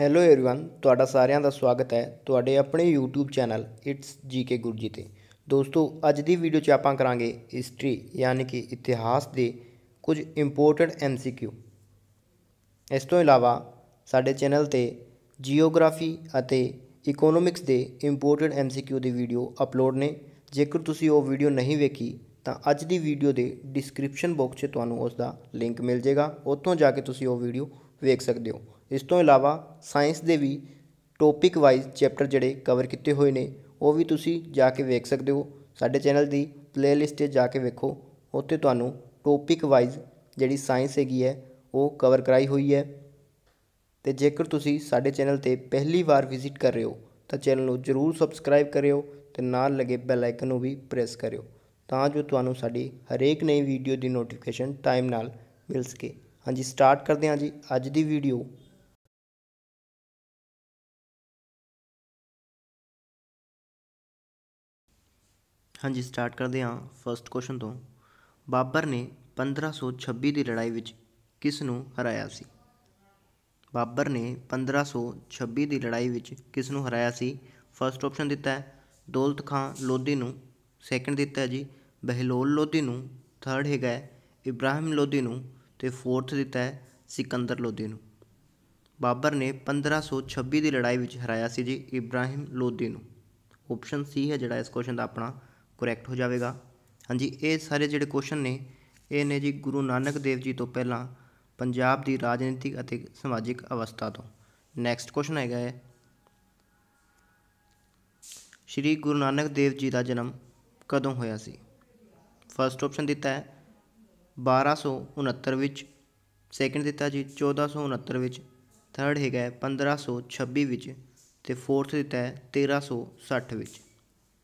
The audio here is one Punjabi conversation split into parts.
ਹੈਲੋ एवरीवन ਤੁਹਾਡਾ ਸਾਰਿਆਂ ਦਾ ਸਵਾਗਤ ਹੈ ਤੁਹਾਡੇ ਆਪਣੇ YouTube channel it's GK Guruji ਤੇ ਦੋਸਤੋ ਅੱਜ ਦੀ ਵੀਡੀਓ 'ਚ ਆਪਾਂ ਕਰਾਂਗੇ ਹਿਸਟਰੀ ਯਾਨੀ ਕਿ ਇਤਿਹਾਸ ਦੇ ਕੁਝ ਇੰਪੋਰਟੈਂਟ MCQ ਇਸ ਤੋਂ ਇਲਾਵਾ ਸਾਡੇ ਚੈਨਲ ਤੇ ਜੀਓਗ੍ਰਾਫੀ ਅਤੇ ਇਕਨੋਮਿਕਸ ਦੇ ਇੰਪੋਰਟੈਂਟ MCQ ਦੀ ਵੀਡੀਓ ਅਪਲੋਡ ਨੇ ਜੇਕਰ ਤੁਸੀਂ ਉਹ ਵੀਡੀਓ ਨਹੀਂ ਵੇਖੀ ਤਾਂ ਅੱਜ ਦੀ ਵੀਡੀਓ ਦੇ ਡਿਸਕ੍ਰਿਪਸ਼ਨ ਬਾਕਸ 'ਚ ਤੁਹਾਨੂੰ ਉਸ ਦਾ ਲਿੰਕ ਮਿਲ ਜਾਏਗਾ ਉੱਥੋਂ ਜਾ ਕੇ ਤੁਸੀਂ ਉਹ ਵੀਡੀਓ ਵੇਖ ਸਕਦੇ ਹੋ ਇਸ ਤੋਂ ਇਲਾਵਾ ਸਾਇੰਸ ਦੇ ਵੀ ਟੌਪਿਕ ਵਾਈਜ਼ ਚੈਪਟਰ ਜਿਹੜੇ ਕਵਰ ਕੀਤੇ ਹੋਏ ਨੇ ਉਹ ਵੀ ਤੁਸੀਂ ਜਾ ਕੇ ਵੇਖ ਸਕਦੇ ਹੋ ਸਾਡੇ ਚੈਨਲ ਦੀ ਪਲੇਲਿਸਟ 'ਤੇ ਜਾ ਕੇ ਵੇਖੋ ਉੱਥੇ ਤੁਹਾਨੂੰ ਟੌਪਿਕ ਵਾਈਜ਼ ਜਿਹੜੀ ਸਾਇੰਸ ਹੈਗੀ ਹੈ ਉਹ ਕਵਰ ਕਰਾਈ ਹੋਈ ਹੈ ਤੇ ਜੇਕਰ ਤੁਸੀਂ ਸਾਡੇ ਚੈਨਲ ਤੇ ਪਹਿਲੀ ਵਾਰ ਵਿਜ਼ਿਟ ਕਰ ਰਹੇ ਹੋ ਤਾਂ ਚੈਨਲ ਨੂੰ ਜਰੂਰ ਸਬਸਕ੍ਰਾਈਬ ਕਰਿਓ ਤੇ ਨਾਲ ਲੱਗੇ ਬੈਲ ਆਈਕਨ ਨੂੰ ਵੀ ਪ੍ਰੈਸ ਕਰਿਓ ਤਾਂ ਜੋ ਤੁਹਾਨੂੰ ਸਾਡੀ ਹਰੇਕ ਨਈ ਵੀਡੀਓ ਦੀ ਨੋਟੀਫਿਕੇਸ਼ਨ ਟਾਈਮ ਨਾਲ ਮਿਲ ਸਕੇ ਹਾਂਜੀ ਸਟਾਰਟ ਕਰਦੇ ਹਾਂ ਜੀ ਅੱਜ ਦੀ ਵੀਡੀਓ ਹਾਂਜੀ ਸਟਾਰਟ ਕਰਦੇ ਹਾਂ ਫਰਸਟ ਕੁਐਸਚਨ ਤੋਂ ਬਾਬਰ ਨੇ 1526 ਦੀ ਲੜਾਈ ਵਿੱਚ ਕਿਸ ਨੂੰ ਹਰਾਇਆ ਸੀ ਬਾਬਰ ਨੇ 1526 ਦੀ ਲੜਾਈ ਵਿੱਚ ਕਿਸ ਨੂੰ ਹਰਾਇਆ ਸੀ ਫਰਸਟ ਆਪਸ਼ਨ ਦਿੱਤਾ ਹੈ ਦੌਲਤ ਖਾਨ ਲੋਧੀ ਨੂੰ ਸੈਕੰਡ ਦਿੱਤਾ ਜੀ ਬਹਿਲੋਲ ਲੋਧੀ ਨੂੰ ਥਰਡ ਹੈਗਾ ਇਬਰਾਹਿਮ ਲੋਧੀ ਨੂੰ ਤੇ ਫੋਰਥ ਦਿੱਤਾ ਹੈ ਸਿਕੰਦਰ ਲੋਧੀ ਨੂੰ ਬਾਬਰ ਨੇ 1526 ਦੀ ਲੜਾਈ ਵਿੱਚ ਹਰਾਇਆ ਸੀ ਜੀ ਇਬਰਾਹਿਮ ਲੋਧੀ ਨੂੰ ਆਪਸ਼ਨ ਸੀ ਹੈ ਜਿਹੜਾ ਇਸ ਕੁਐਸਚਨ ਦਾ ਆਪਣਾ ਕਰੈਕਟ ਹੋ ਜਾਵੇਗਾ ਹਾਂਜੀ ਇਹ ਸਾਰੇ ਜਿਹੜੇ ਕੁਐਸਚਨ ਨੇ ਇਹ ਨੇ ਜੀ ਗੁਰੂ ਨਾਨਕ ਦੇਵ ਜੀ ਤੋਂ ਪਹਿਲਾਂ ਪੰਜਾਬ ਦੀ ਰਾਜਨੀਤਿਕ ਅਤੇ ਸਮਾਜਿਕ ਅਵਸਥਾ ਤੋਂ ਨੈਕਸਟ ਕੁਐਸਚਨ ਹੈਗਾ ਹੈ ਸ਼੍ਰੀ ਗੁਰੂ ਨਾਨਕ ਦੇਵ ਜੀ ਦਾ ਜਨਮ ਕਦੋਂ ਹੋਇਆ ਸੀ ਫਰਸਟ ਆਪਸ਼ਨ ਦਿੱਤਾ ਹੈ 1269 ਵਿੱਚ ਸੈਕੰਡ ਦਿੱਤਾ ਜੀ 1469 ਵਿੱਚ ਥਰਡ ਹੈਗਾ 1526 ਵਿੱਚ ਤੇ ਫੋਰਥ ਦਿੱਤਾ ਹੈ 1360 ਵਿੱਚ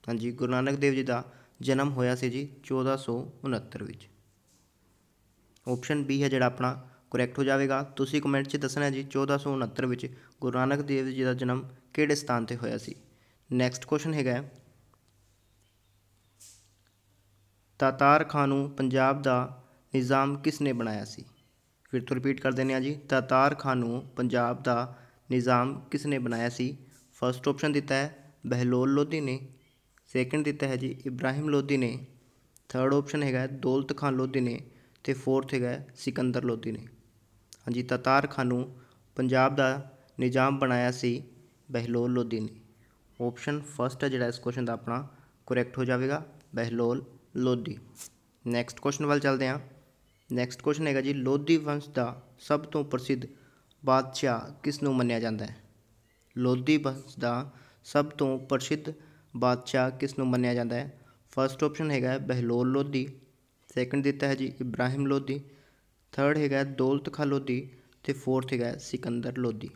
ਹਾਂਜੀ ਗੁਰੂ ਨਾਨਕ ਦੇਵ ਜੀ ਦਾ ਜਨਮ ਹੋਇਆ ਸੀ ਜੀ 1469 ਵਿੱਚ ਆਪਸ਼ਨ ਬੀ ਹੈ ਜਿਹੜਾ ਆਪਣਾ ਕਰੈਕਟ ਹੋ ਜਾਵੇਗਾ ਤੁਸੀਂ ਕਮੈਂਟ 'ਚ ਦੱਸਣਾ ਜੀ 1469 ਵਿੱਚ ਗੁਰੂ ਨਾਨਕ ਦੇਵ ਜੀ ਦਾ ਜਨਮ ਕਿਹੜੇ ਸਥਾਨ ਤੇ ਹੋਇਆ ਸੀ ਨੈਕਸਟ ਕੁਐਸਚਨ ਹੈਗਾ ਤਾਤਾਰ ਖਾਨ ਨੂੰ ਪੰਜਾਬ ਦਾ ਨਿਜ਼ਾਮ ਕਿਸ ਨੇ ਬਣਾਇਆ ਸੀ ਫਿਰ ਤੋਂ ਰਿਪੀਟ ਕਰ ਦਿੰਦੇ ਆ ਜੀ ਤਾਤਾਰ ਖਾਨ ਨੂੰ ਪੰਜਾਬ ਦਾ ਨਿਜ਼ਾਮ ਕਿਸ ਨੇ ਬਣਾਇਆ ਸੀ ਫਰਸਟ ਆਪਸ਼ਨ ਦਿੱਤਾ ਹੈ ਬਹਿਲੋਲ ਲੋਧੀ ਨੇ ਸੈਕੰਡ ਦਿੱਤਾ ਹੈ ਜੀ ਇਬਰਾਹਿਮ ਲੋਧੀ ਨੇ ਥਰਡ ਆਪਸ਼ਨ ਹੈਗਾ ਦੌਲਤ ਖਾਨ ਲੋਧੀ ਨੇ ਤੇ ਫੋਰਥ ਹੈਗਾ ਸਿਕੰਦਰ ਲੋਧੀ ਨੇ ਹਾਂਜੀ ਤਤਾਰ ਖਾਨ ਨੂੰ ਪੰਜਾਬ ਦਾ ਨਿਜ਼ਾਮ ਬਣਾਇਆ ਸੀ ਬਹਿਲੋਲ ਲੋਧੀ ਨੇ ਆਪਸ਼ਨ ਫਸਟ ਹੈ ਜਿਹੜਾ ਇਸ ਕੁਐਸਚਨ ਦਾ ਆਪਣਾ ਕਰੈਕਟ ਹੋ ਜਾਵੇਗਾ ਬਹਿਲੋਲ ਲੋਧੀ ਨੈਕਸਟ ਕੁਐਸਚਨ ਵੱਲ ਚੱਲਦੇ ਹਾਂ ਨੈਕਸਟ ਕੁਐਸਚਨ ਹੈਗਾ ਜੀ ਲੋਧੀ ਵੰਸ਼ ਦਾ ਸਭ ਤੋਂ ਪ੍ਰਸਿੱਧ ਬਾਦਸ਼ਾਹ ਕਿਸ ਨੂੰ ਮੰਨਿਆ ਜਾਂਦਾ ਹੈ ਲੋਧੀ ਵੰਸ਼ ਦਾ ਸਭ ਤੋਂ ਪ੍ਰਸਿੱਧ ਬਾਦਸ਼ਾਹ ਕਿਸ ਨੂੰ ਮੰਨਿਆ ਜਾਂਦਾ ਹੈ ਫਰਸਟ ਆਪਸ਼ਨ ਹੈਗਾ ਬਹਿਲੋਲ ਲੋਧੀ ਸੈਕੰਡ ਦਿੱਤਾ ਹੈ ਜੀ ਇਬਰਾਹਿਮ ਲੋਧੀ ਥਰਡ ਹੈਗਾ ਦੌਲਤ ਖਾਂ ਲੋਧੀ ਤੇ ਫੋਰਥ ਹੈਗਾ ਸਿਕੰਦਰ ਲੋਧੀ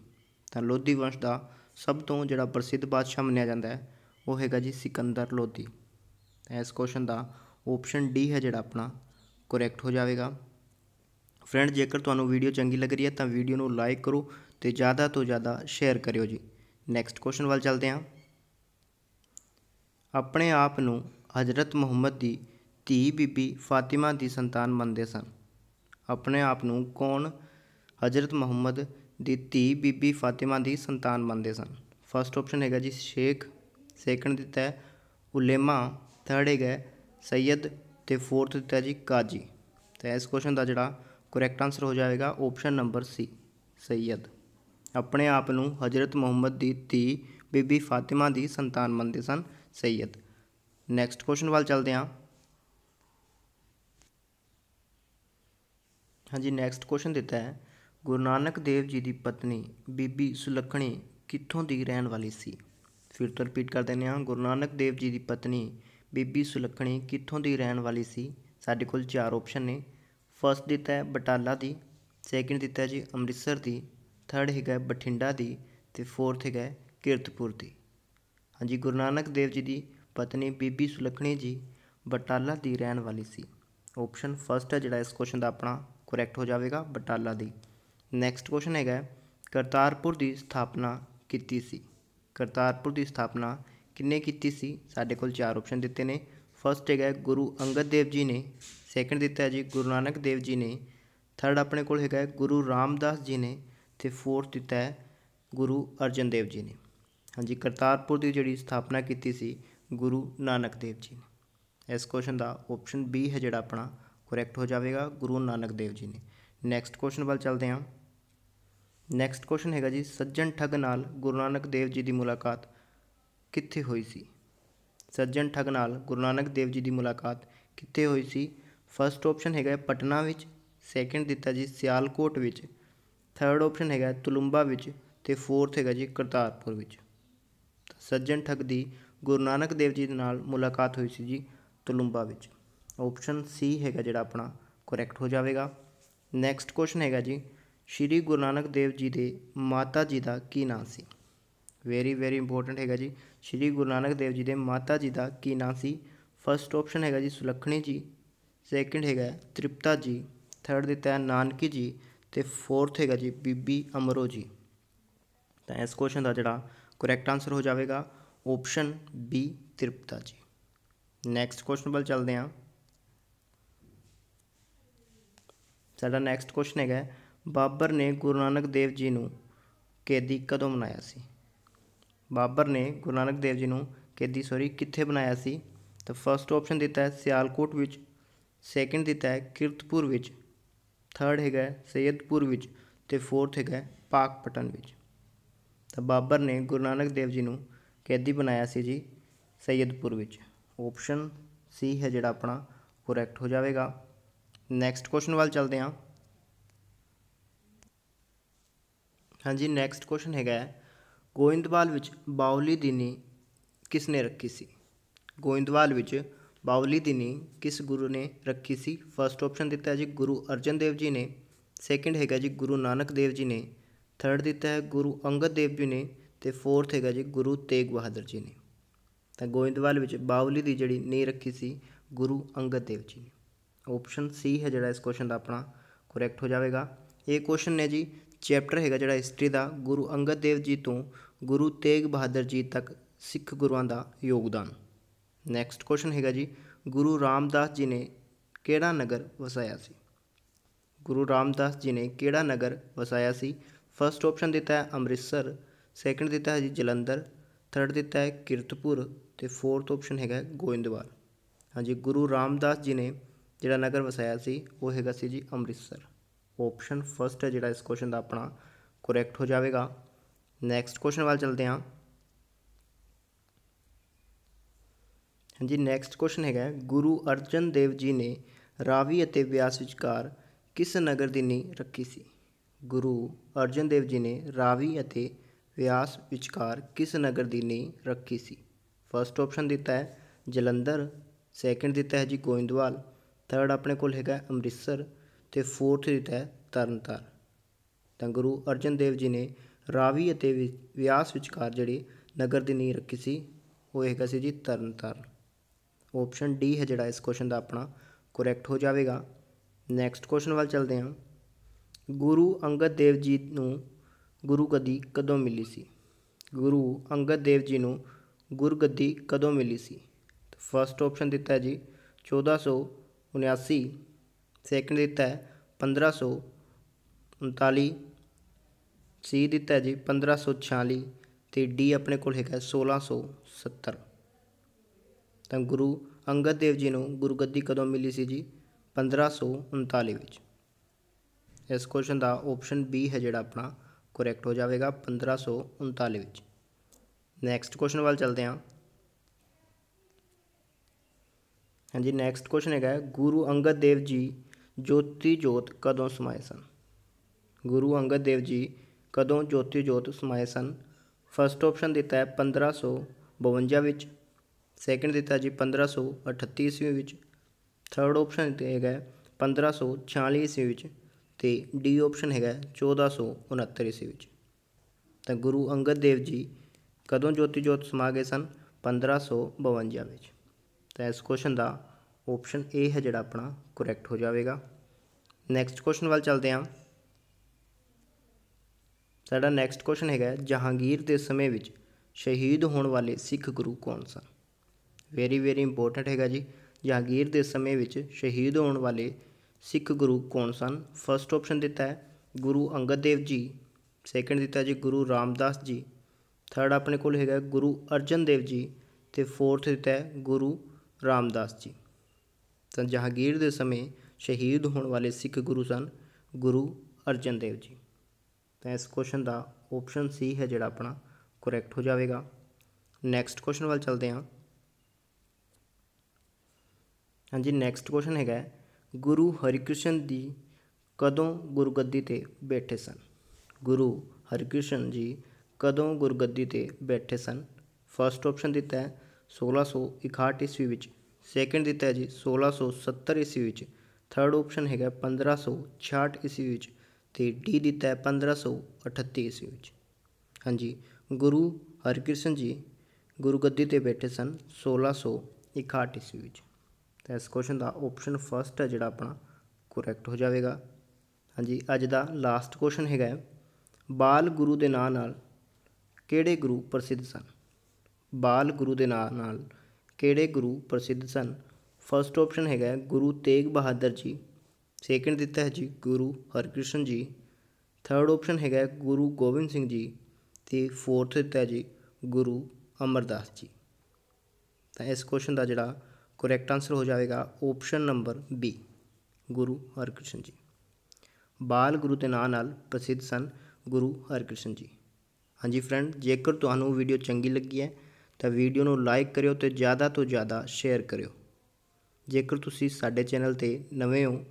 ਤਾਂ ਲੋਧੀ ਵੰਸ਼ ਦਾ ਸਭ ਤੋਂ ਜਿਹੜਾ ਪ੍ਰਸਿੱਧ ਬਾਦਸ਼ਾਹ ਮੰਨਿਆ ਜਾਂਦਾ ਹੈ ਉਹ ਹੈਗਾ ਜੀ ਸਿਕੰਦਰ ਲੋਧੀ ਇਸ ਕੁਐਸਚਨ ਦਾ ਆਪਸ਼ਨ ਡੀ ਹੈ ਜਿਹੜਾ ਆਪਣਾ ਕਰੈਕਟ ਹੋ ਜਾਵੇਗਾ ਫਰੈਂਡ ਜੇਕਰ ਤੁਹਾਨੂੰ ਵੀਡੀਓ ਚੰਗੀ ਲੱਗ ਰਹੀ ਹੈ ਤਾਂ ਵੀਡੀਓ ਨੂੰ ਲਾਈਕ ਕਰੋ ਤੇ ਜ਼ਿਆਦਾ ਤੋਂ ਜ਼ਿਆਦਾ ਸ਼ੇਅਰ ਕਰਿਓ ਜੀ ਨੈਕਸਟ ਕੁਐਸਚਨ ਵੱਲ ਚੱਲਦੇ ਹਾਂ ਆਪਣੇ ਆਪ ਨੂੰ ਹਜ਼ਰਤ ਮੁਹੰਮਦ ਦੀ ਧੀ ਬੀਬੀ ਫਾਤਿਮਾ ਦੀ ਸੰਤਾਨ ਮੰਨਦੇ ਸਨ ਆਪਣੇ ਆਪ ਨੂੰ ਕੌਣ ਹਜ਼ਰਤ ਮੁਹੰਮਦ ਦੀ ਧੀ ਬੀਬੀ ਫਾਤਿਮਾ ਦੀ ਸੰਤਾਨ ਮੰਨਦੇ ਸਨ ਫਸਟ ਆਪਸ਼ਨ ਹੈਗਾ ਜੀ ਸ਼ੇਖ ਸੈਕੰਡ ਦਿੱਤਾ ਹੈ ਉਲੇਮਾ ਥਰਡ ਹੈਗਾ ਸੈਦ ਤੇ ਫੋਰਥ ਦਿੱਤਾ ਜੀ ਕਾਜੀ ਤਾਂ ਇਸ ਕੁਐਸਚਨ ਦਾ ਜਿਹੜਾ ਕਰੈਕਟ ਆਨਸਰ ਹੋ ਜਾਵੇਗਾ ਆਪਸ਼ਨ ਨੰਬਰ ਸੀ ਸੈਦ ਆਪਣੇ ਆਪ ਨੂੰ ਹਜ਼ਰਤ ਮੁਹੰਮਦ ਦੀ ਧੀ ਬੀਬੀ ਫਾਤਿਮਾ ਦੀ ਸੰਤਾਨ ਮੰਨਦੇ ਸਨ ਸૈયਦ ਨੈਕਸਟ ਕੁਐਸਚਨ ਵੱਲ ਚੱਲਦੇ ਹਾਂ ਹਾਂਜੀ ਨੈਕਸਟ ਕੁਐਸਚਨ ਦਿੱਤਾ ਹੈ ਗੁਰੂ ਨਾਨਕ ਦੇਵ ਜੀ ਦੀ ਪਤਨੀ ਬੀਬੀ ਸੁਲੱਖਣੀ ਕਿੱਥੋਂ ਦੀ ਰਹਿਣ ਵਾਲੀ ਸੀ ਫਿਰ ਤੋਂ ਰਿਪੀਟ ਕਰ ਦਿੰਦੇ ਹਾਂ ਗੁਰੂ ਨਾਨਕ ਦੇਵ ਜੀ ਦੀ ਪਤਨੀ ਬੀਬੀ ਸੁਲੱਖਣੀ ਕਿੱਥੋਂ ਦੀ ਰਹਿਣ ਵਾਲੀ ਸੀ ਸਾਡੇ ਕੋਲ ਚਾਰ ਆਪਸ਼ਨ ਨੇ ਫਸਟ ਦਿੱਤਾ ਹੈ ਬਟਾਲਾ ਦੀ ਸੈਕਿੰਡ ਦਿੱਤਾ ਜੀ ਅੰਮ੍ਰਿਤਸਰ ਦੀ ਥਰਡ ਹੈਗਾ ਬਠਿੰਡਾ ਦੀ ਤੇ ਫੋਰਥ ਹੈਗਾ ਕੀਰਤਪੁਰ ਦੀ ਹਾਂਜੀ ਗੁਰੂ ਨਾਨਕ ਦੇਵ ਜੀ ਦੀ ਪਤਨੀ ਬੀਬੀ ਸੁਲਖਣੀ ਜੀ ਬਟਾਲਾ ਦੀ ਰਹਿਣ ਵਾਲੀ ਸੀ ਆਪਸ਼ਨ ਫਸਟ ਹੈ ਜਿਹੜਾ ਇਸ ਕੁਐਸਚਨ ਦਾ ਆਪਣਾ ਕਰੈਕਟ ਹੋ ਜਾਵੇਗਾ ਬਟਾਲਾ ਦੀ ਨੈਕਸਟ ਕੁਐਸਚਨ ਹੈਗਾ ਕਰਤਾਰਪੁਰ ਦੀ ਸਥਾਪਨਾ ਕੀਤੀ ਸੀ ਕਰਤਾਰਪੁਰ ਦੀ ਸਥਾਪਨਾ ਕਿੰਨੇ ਕੀਤੀ ਸੀ ਸਾਡੇ ਕੋਲ ਚਾਰ ਆਪਸ਼ਨ ਦਿੱਤੇ ਨੇ ਫਸਟ ਹੈਗਾ ਗੁਰੂ ਅੰਗਦ ਦੇਵ ਜੀ ਨੇ ਸੈਕੰਡ ਦਿੱਤਾ ਹੈ ਜੀ ਗੁਰੂ ਨਾਨਕ ਦੇਵ ਜੀ ਨੇ ਥਰਡ ਆਪਣੇ ਕੋਲ ਹੈਗਾ ਗੁਰੂ ਰਾਮਦਾਸ ਜੀ ਨੇ ਤੇ ਫੋਰਥ ਦਿੱਤਾ ਹੈ ਗੁਰੂ ਅਰਜਨ ਦੇਵ ਜੀ ਨੇ ਹਾਂਜੀ ਕਰਤਾਰਪੁਰ ਦੀ ਜਿਹੜੀ ਸਥਾਪਨਾ ਕੀਤੀ ਸੀ ਗੁਰੂ ਨਾਨਕ ਦੇਵ ਜੀ ਨੇ ਇਸ ਕੁਐਸਚਨ ਦਾ ਆਪਸ਼ਨ ਬੀ ਹੈ ਜਿਹੜਾ ਆਪਣਾ ਕਰੈਕਟ ਹੋ ਜਾਵੇਗਾ ਗੁਰੂ ਨਾਨਕ ਦੇਵ ਜੀ ਨੇ ਨੈਕਸਟ ਕੁਐਸਚਨ ਵੱਲ ਚੱਲਦੇ ਹਾਂ ਨੈਕਸਟ ਕੁਐਸਚਨ ਹੈਗਾ ਜੀ ਸੱਜਣ ਠੱਗ ਨਾਲ ਗੁਰੂ ਨਾਨਕ ਦੇਵ ਜੀ ਦੀ ਮੁਲਾਕਾਤ ਕਿੱਥੇ ਹੋਈ ਸੀ ਸੱਜਣ ਠੱਗ ਨਾਲ ਗੁਰੂ ਨਾਨਕ ਦੇਵ ਜੀ ਦੀ ਮੁਲਾਕਾਤ ਕਿੱਥੇ ਹੋਈ ਸੀ ਫਰਸਟ ਆਪਸ਼ਨ ਹੈਗਾ ਪਟਨਾ ਵਿੱਚ ਸੈਕੰਡ ਦਿੱਤਾ ਜੀ ਸਿਆਲਕੋਟ ਵਿੱਚ ਥਰਡ ਆਪਸ਼ਨ ਹੈਗਾ ਤੁਲੰਬਾ ਵਿੱਚ ਤੇ ਫੋਰਥ ਹੈਗਾ ਜੀ ਕਰਤਾਰਪੁਰ ਵਿੱਚ ਸੱਜਣ ਠੱਗ ਦੀ ਗੁਰੂ ਨਾਨਕ ਦੇਵ ਜੀ ਦੇ ਨਾਲ ਮੁਲਾਕਾਤ ਹੋਈ ਸੀ ਜੀ ਤੁਲੰਬਾ ਵਿੱਚ ਆਪਸ਼ਨ ਸੀ ਹੈਗਾ ਜਿਹੜਾ ਆਪਣਾ ਕਰੈਕਟ ਹੋ ਜਾਵੇਗਾ ਨੈਕਸਟ ਕੁਐਸਚਨ ਹੈਗਾ ਜੀ ਸ਼੍ਰੀ ਗੁਰੂ ਨਾਨਕ ਦੇਵ ਜੀ ਦੇ ਮਾਤਾ ਜੀ ਦਾ ਕੀ ਨਾਮ ਸੀ ਵੈਰੀ ਵੈਰੀ ਇੰਪੋਰਟੈਂਟ ਹੈਗਾ ਜੀ ਸ਼੍ਰੀ ਗੁਰੂ ਨਾਨਕ ਦੇਵ ਜੀ ਦੇ ਮਾਤਾ ਜੀ ਦਾ ਕੀ ਨਾਮ ਸੀ ਫਰਸਟ ਆਪਸ਼ਨ ਹੈਗਾ ਜੀ ਸੁਲੱਖਣੀ ਜੀ ਸੈਕਿੰਡ ਹੈਗਾ ਤ੍ਰਿਪਤਾ ਜੀ ਥਰਡ ਦਿੱਤਾ ਹੈ ਨਾਨਕੀ ਜੀ ਤੇ ਫੋਰਥ ਹੈਗਾ ਜੀ ਬੀਬੀ ਅਮਰੋ ਜੀ ਤਾਂ ਇਸ ਕੁਐਸਚਨ ਦਾ ਜਿਹੜਾ ਕਰੈਕਟ ਆਨਸਰ ਹੋ ਜਾਵੇਗਾ ਆਪਸ਼ਨ ਬੀ ਤ੍ਰਿਪਤਾ ਜੀ ਨੈਕਸਟ ਕੁਐਸਚਨ ਵੱਲ ਚੱਲਦੇ ਹਾਂ ਸਾਡਾ ਨੈਕਸਟ ਕੁਐਸਚਨ ਹੈਗਾ ਬਾਬਰ ਨੇ ਗੁਰੂ ਨਾਨਕ ਦੇਵ ਜੀ ਨੂੰ ਕੈਦੀ ਕਦੋਂ ਬਣਾਇਆ ਸੀ ਬਾਬਰ ਨੇ ਗੁਰੂ ਨਾਨਕ ਦੇਵ ਜੀ ਨੂੰ ਕੈਦੀ ਸੌਰੀ ਕਿੱਥੇ ਬਣਾਇਆ ਸੀ ਤਾਂ ਫਰਸਟ ਆਪਸ਼ਨ ਦਿੱਤਾ ਹੈ ਸਿਆਲਕੋਟ ਵਿੱਚ ਸੈਕਿੰਡ ਦਿੱਤਾ ਹੈ ਕਿਰਤਪੁਰ ਵਿੱਚ ਥਰਡ ਹੈਗਾ ਸੈਦਪੁਰ ਵਿੱਚ ਤੇ ਫੋਰਥ ਹੈਗਾ ਪਾਕਪਟਨ ਵਿੱਚ ਤਾਂ ਬਾਬਰ ਨੇ ਗੁਰੂ ਨਾਨਕ ਦੇਵ ਜੀ ਨੂੰ ਕੈਦੀ ਬਣਾਇਆ ਸੀ ਜੀ ਸੈਯਦਪੁਰ ਵਿੱਚ ਆਪਸ਼ਨ ਸੀ ਹੈ ਜਿਹੜਾ ਆਪਣਾ ਕਰੈਕਟ ਹੋ ਜਾਵੇਗਾ ਨੈਕਸਟ ਕੁਐਸਚਨ ਵੱਲ ਚੱਲਦੇ ਹਾਂ ਹਾਂਜੀ ਨੈਕਸਟ ਕੁਐਸਚਨ ਹੈਗਾ ਹੈ ਗੋਇੰਦਵਾਲ ਵਿੱਚ ਬਾਉਲੀ ਦੀਨੀ ਕਿਸ ਨੇ ਰੱਖੀ ਸੀ ਗੋਇੰਦਵਾਲ ਵਿੱਚ ਬਾਉਲੀ ਦੀਨੀ ਕਿਸ ਗੁਰੂ ਨੇ ਰੱਖੀ ਸੀ ਫਸਟ ਆਪਸ਼ਨ ਦਿੱਤਾ ਜੀ ਗੁਰੂ ਅਰਜਨ ਦੇਵ ਜੀ ਨੇ ਸੈਕੰਡ ਹੈਗਾ ਜੀ ਗੁਰੂ ਨਾਨਕ ਦੇਵ ਜੀ ਨੇ ਥਰਡ ਦਿੱਤਾ ਹੈ ਗੁਰੂ ਅੰਗਦ ਦੇਵ ਜੀ ਨੇ ਤੇ ਫੋਰਥ ਹੈਗਾ ਜੀ ਗੁਰੂ ਤੇਗ ਬਹਾਦਰ ਜੀ ਨੇ ਤਾਂ ਗੋਇੰਦਵਾਲ ਵਿੱਚ ਬਾਉਲੀ ਦੀ ਜਿਹੜੀ ਨੀਂਹ ਰੱਖੀ ਸੀ ਗੁਰੂ ਅੰਗਦ ਦੇਵ ਜੀ ਨੇ ਆਪਸ਼ਨ ਸੀ ਹੈ ਜਿਹੜਾ ਇਸ ਕੁਐਸਚਨ ਦਾ ਆਪਣਾ ਕਰੈਕਟ ਹੋ ਜਾਵੇਗਾ ਇਹ ਕੁਐਸਚਨ ਹੈ ਜੀ ਚੈਪਟਰ ਹੈਗਾ ਜਿਹੜਾ ਹਿਸਟਰੀ ਦਾ ਗੁਰੂ ਅੰਗਦ ਦੇਵ ਜੀ ਤੋਂ ਗੁਰੂ ਤੇਗ ਬਹਾਦਰ ਜੀ ਤੱਕ ਸਿੱਖ ਗੁਰੂਆਂ ਦਾ ਯੋਗਦਾਨ ਨੈਕਸਟ ਕੁਐਸਚਨ ਹੈਗਾ ਜੀ ਗੁਰੂ ਰਾਮਦਾਸ ਜੀ ਨੇ ਕਿਹੜਾ ਨਗਰ ਵਸਾਇਆ ਸੀ ਗੁਰੂ ਰਾਮਦਾਸ ਜੀ ਨੇ ਕਿਹੜਾ ਨਗਰ ਵਸਾਇਆ ਸੀ ਫਰਸਟ ਆਪਸ਼ਨ ਦਿੱਤਾ ਹੈ ਅੰਮ੍ਰਿਤਸਰ ਸੈਕੰਡ ਦਿੱਤਾ ਹੈ ਜੀ ਜਲੰਧਰ ਥਰਡ ਦਿੱਤਾ ਹੈ ਕਿਰਤਪੁਰ ਤੇ ਫੋਰਥ ਆਪਸ਼ਨ ਹੈਗਾ ਗੋਇੰਦਵਾਲ ਹਾਂਜੀ ਗੁਰੂ ਰਾਮਦਾਸ ਜੀ ਨੇ ਜਿਹੜਾ ਨਗਰ ਵਸਾਇਆ ਸੀ ਉਹ ਹੈਗਾ ਸੀ ਜੀ ਅੰਮ੍ਰਿਤਸਰ ਆਪਸ਼ਨ ਫਰਸਟ ਹੈ ਜਿਹੜਾ ਇਸ ਕੁਐਸਚਨ ਦਾ ਆਪਣਾ ਕਰੈਕਟ ਹੋ ਜਾਵੇਗਾ ਨੈਕਸਟ ਕੁਐਸਚਨ ਵੱਲ ਚਲਦੇ ਹਾਂ ਹਾਂਜੀ ਨੈਕਸਟ ਕੁਐਸਚਨ ਹੈਗਾ ਗੁਰੂ ਅਰਜਨ ਦੇਵ ਜੀ ਨੇ ਰਾਵੀ ਅਤੇ ਬਿਆਸ ਵਿਚਕਾਰ ਕਿਸ ਨਗਰ ਦੀ ਨੀਂਹ ਰੱਖੀ ਸੀ ਗੁਰੂ ਅਰਜਨ ਦੇਵ ਜੀ ਨੇ ਰਾਵੀ ਅਤੇ ਵਿਆਸ ਵਿਚਕਾਰ ਕਿਸ ਨਗਰ ਦੀ ਨੀ ਰੱਖੀ ਸੀ ਫਸਟ ਆਪਸ਼ਨ ਦਿੱਤਾ ਹੈ ਜਲੰਧਰ ਸੈਕਿੰਡ ਦਿੱਤਾ ਹੈ ਜੀ ਗੋਇੰਦਵਾਲ ਥਰਡ ਆਪਣੇ ਕੋਲ ਹੈਗਾ ਅੰਮ੍ਰਿਤਸਰ ਤੇ ਫੋਰਥ ਦਿੱਤਾ ਹੈ ਤਰਨਤਾਰਨ ਤਾਂ ਗੁਰੂ ਅਰਜਨ ਦੇਵ ਜੀ ਨੇ ਰਾਵੀ ਅਤੇ ਵਿਆਸ ਵਿਚਕਾਰ ਜਿਹੜੀ ਨਗਰ ਦੀ ਨੀ ਰੱਖੀ ਸੀ ਉਹ ਹੈਗਾ ਸੀ ਜੀ ਤਰਨਤਾਰਨ ਆਪਸ਼ਨ ਡੀ ਹੈ ਜਿਹੜਾ ਇਸ ਕੁਐਸਚਨ ਦਾ ਆਪਣਾ ਕਰੈਕਟ ਹੋ ਜਾਵੇਗਾ ਨੈਕਸਟ ਕੁਐਸਚਨ ਵੱਲ ਚਲਦੇ ਹਾਂ ਗੁਰੂ ਅੰਗਦ ਦੇਵ ਜੀ ਨੂੰ ਗੱਦੀ ਕਦੋਂ ਮਿਲੀ ਸੀ ਗੁਰੂ ਅੰਗਦ ਦੇਵ ਜੀ ਨੂੰ ਗੁਰਗੱਦੀ ਕਦੋਂ ਮਿਲੀ ਸੀ ਫਸਟ ਆਪਸ਼ਨ ਦਿੱਤਾ ਹੈ ਜੀ 1479 ਸੈਕਿੰਡ ਦਿੱਤਾ ਹੈ 1539 ਸੀ ਦਿੱਤਾ ਹੈ ਜੀ 1546 ਤੇ ਡੀ ਆਪਣੇ ਕੋਲ ਹੈਗਾ 1670 ਤਾਂ ਗੁਰੂ ਅੰਗਦ ਦੇਵ ਜੀ ਨੂੰ ਗੁਰਗੱਦੀ ਕਦੋਂ ਮਿਲੀ ਸੀ ਜੀ 1539 ਵਿੱਚ ਇਸ ਕੁਐਸਚਨ ਦਾ ਆਪਸ਼ਨ ਬੀ ਹੈ ਜਿਹੜਾ ਆਪਣਾ ਕਰੈਕਟ ਹੋ ਜਾਵੇਗਾ 1539 ਵਿੱਚ ਨੈਕਸਟ ਕੁਐਸਚਨ ਵੱਲ ਚਲਦੇ ਹਾਂ ਹਾਂਜੀ ਨੈਕਸਟ ਕੁਐਸਚਨ ਹੈਗਾ ਗੁਰੂ ਅੰਗਦ ਦੇਵ ਜੀ ਜੋਤੀ ਜੋਤ ਕਦੋਂ ਸਮਾਏ ਸਨ ਗੁਰੂ ਅੰਗਦ ਦੇਵ ਜੀ ਕਦੋਂ ਜੋਤੀ ਜੋਤ ਸਮਾਏ ਸਨ ਫਰਸਟ ਆਪਸ਼ਨ ਦਿੱਤਾ ਹੈ 1552 ਵਿੱਚ ਸੈਕੰਡ ਦਿੱਤਾ ਜੀ 1538 ਵਿੱਚ ਥਰਡ ਆਪਸ਼ਨ ਦਿੱਤਾ ਹੈਗਾ 1546 ਵਿੱਚ ਤੇ ਡੀ ਆਪਸ਼ਨ ਹੈਗਾ 1469 ਈਸਵੀ ਵਿੱਚ ਤਾਂ ਗੁਰੂ ਅੰਗਦ ਦੇਵ ਜੀ ਕਦੋਂ ਜੋਤੀ ਜੋਤ ਸਮਾ ਗਏ ਸਨ 1552 ਵਿੱਚ ਤਾਂ ਇਸ ਕੁਐਸਚਨ ਦਾ ਆਪਸ਼ਨ ਏ ਹੈ ਜਿਹੜਾ ਆਪਣਾ ਕਰੈਕਟ ਹੋ ਜਾਵੇਗਾ ਨੈਕਸਟ ਕੁਐਸਚਨ ਵੱਲ ਚੱਲਦੇ ਹਾਂ ਸਾਡਾ ਨੈਕਸਟ ਕੁਐਸਚਨ ਹੈਗਾ ਜਹਾਂਗੀਰ ਦੇ ਸਮੇਂ ਵਿੱਚ ਸ਼ਹੀਦ ਹੋਣ ਵਾਲੇ ਸਿੱਖ ਗੁਰੂ ਕੌਣ ਸਨ ਵੈਰੀ ਵੈਰੀ ਇੰਪੋਰਟੈਂਟ ਹੈਗਾ ਜੀ ਜਹਾਂਗੀਰ ਦੇ ਸਮੇਂ ਵਿੱਚ ਸ਼ਹੀਦ ਹੋਣ ਵਾਲੇ ਸਿੱਖ ਗੁਰੂ ਕੌਣ ਸਨ ਫਰਸਟ ਆਪਸ਼ਨ ਦਿੱਤਾ ਹੈ ਗੁਰੂ ਅੰਗਦ ਦੇਵ ਜੀ ਸੈਕੰਡ ਦਿੱਤਾ ਜੀ ਗੁਰੂ ਰਾਮਦਾਸ ਜੀ ਥਰਡ ਆਪਣੇ ਕੋਲ ਹੈਗਾ ਗੁਰੂ ਅਰਜਨ ਦੇਵ ਜੀ ਤੇ ਫੋਰਥ ਦਿੱਤਾ ਹੈ ਗੁਰੂ ਰਾਮਦਾਸ ਜੀ ਤਾਂ ਜਹਾਂਗੀਰ ਦੇ ਸਮੇਂ ਸ਼ਹੀਦ ਹੋਣ ਵਾਲੇ ਸਿੱਖ ਗੁਰੂ ਸਨ ਗੁਰੂ ਅਰਜਨ ਦੇਵ ਜੀ ਤਾਂ ਇਸ ਕੁਐਸਚਨ ਦਾ ਆਪਸ਼ਨ ਸੀ ਹੈ ਜਿਹੜਾ ਆਪਣਾ ਕਰੈਕਟ ਹੋ ਜਾਵੇਗਾ ਨੈਕਸਟ ਕੁਐਸਚਨ ਵੱਲ ਚਲਦੇ ਹਾਂ ਹਾਂਜੀ ਨੈਕਸਟ ਕੁਐਸਚਨ ਹੈਗਾ ਗੁਰੂ ਹਰਿਕ੍ਰਿਸ਼ਨ ਜੀ ਕਦੋਂ ਗੁਰਗੱਦੀ 'ਤੇ ਬੈਠੇ ਸਨ ਗੁਰੂ ਹਰਿਕ੍ਰਿਸ਼ਨ ਜੀ ਕਦੋਂ ਗੁਰਗੱਦੀ 'ਤੇ ਬੈਠੇ ਸਨ ਫਸਟ ਆਪਸ਼ਨ ਦਿੱਤਾ ਹੈ 1661 ਈਸਵੀ ਵਿੱਚ ਸੈਕੰਡ ਦਿੱਤਾ ਹੈ ਜੀ 1670 ਈਸਵੀ ਵਿੱਚ ਥਰਡ ਆਪਸ਼ਨ ਹੈਗਾ 1566 ਈਸਵੀ ਵਿੱਚ ਤੇ ਡੀ ਦਿੱਤਾ ਹੈ 1538 ਈਸਵੀ ਵਿੱਚ ਹਾਂਜੀ ਗੁਰੂ ਹਰਿਕ੍ਰਿਸ਼ਨ ਜੀ ਗੁਰਗੱਦੀ ਤੇ ਬੈਠੇ ਸਨ 1661 ਈਸਵੀ ਵਿੱਚ ਤਾਂ ਇਸ ਕੁਐਸਚਨ ਦਾ ਆਪਸ਼ਨ ਫਰਸਟ ਹੈ ਜਿਹੜਾ ਆਪਣਾ ਕਰੈਕਟ ਹੋ ਜਾਵੇਗਾ ਹਾਂਜੀ ਅੱਜ ਦਾ ਲਾਸਟ ਕੁਐਸਚਨ ਹੈਗਾ ਬਾਲ ਗੁਰੂ ਦੇ ਨਾਂ ਨਾਲ ਕਿਹੜੇ ਗੁਰੂ ਪ੍ਰਸਿੱਧ ਸਨ ਬਾਲ ਗੁਰੂ ਦੇ ਨਾਂ ਨਾਲ ਕਿਹੜੇ ਗੁਰੂ ਪ੍ਰਸਿੱਧ ਸਨ ਫਰਸਟ ਆਪਸ਼ਨ ਹੈਗਾ ਗੁਰੂ ਤੇਗ ਬਹਾਦਰ ਜੀ ਸੈਕੰਡ ਦਿੱਤਾ ਹੈ ਜੀ ਗੁਰੂ ਹਰਕ੍ਰਿਸ਼ਨ ਜੀ ਥਰਡ ਆਪਸ਼ਨ ਹੈਗਾ ਗੁਰੂ ਗੋਬਿੰਦ ਸਿੰਘ ਜੀ ਤੇ ਫੋਰਥ ਦਿੱਤਾ ਹੈ ਜੀ ਗੁਰੂ ਅਮਰਦਾਸ ਜੀ ਤਾਂ ਇਸ ਕੁਐਸਚਨ ਦਾ ਜਿਹੜਾ ਕਰੈਕਟ ਆਨਸਰ ਹੋ ਜਾਵੇਗਾ option number B Guru Harkrishan ji ਬਾਲ ਗੁਰੂ ਦੇ ਨਾਂ ਨਾਲ ਪ੍ਰਸਿੱਧ ਸਨ ਗੁਰੂ ਹਰਿਕ੍ਰਿਸ਼ਨ ਜੀ ਹਾਂਜੀ ਫਰੈਂਡ ਜੇਕਰ ਤੁਹਾਨੂੰ ਵੀਡੀਓ ਚੰਗੀ ਲੱਗੀ ਹੈ ਤਾਂ ਵੀਡੀਓ ਨੂੰ ਲਾਈਕ ਕਰਿਓ ਤੇ ਜ਼ਿਆਦਾ ਤੋਂ ਜ਼ਿਆਦਾ ਸ਼ੇਅਰ ਕਰਿਓ ਜੇਕਰ ਤੁਸੀਂ ਸਾਡੇ ਚੈਨਲ ਤੇ ਨਵੇਂ ਹੋ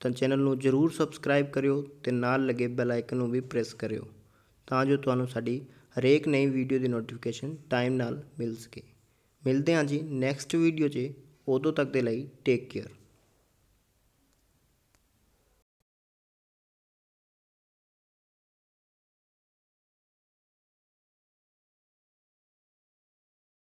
ਤਾਂ ਚੈਨਲ ਨੂੰ ਜਰੂਰ ਸਬਸਕ੍ਰਾਈਬ ਕਰਿਓ ਤੇ ਨਾਲ ਲੱਗੇ ਬੈਲ ਆਈਕਨ ਨੂੰ ਵੀ ਪ੍ਰੈਸ ਕਰਿਓ ਤਾਂ ਜੋ ਤੁਹਾਨੂੰ ਸਾਡੀ ਹਰੇਕ ਨਈ ਵੀਡੀਓ ਦੀ ਨੋਟੀਫਿਕੇਸ਼ਨ ਟਾਈਮ ਨਾਲ ਮਿਲ ਸਕੇ ਮਿਲਦੇ ਹਾਂ ਜੀ ਨੈਕਸਟ ਵੀਡੀਓ 'ਚ ਉਦੋਂ ਤੱਕ ਦੇ ਲਈ ਟੇਕ ਕੇਅਰ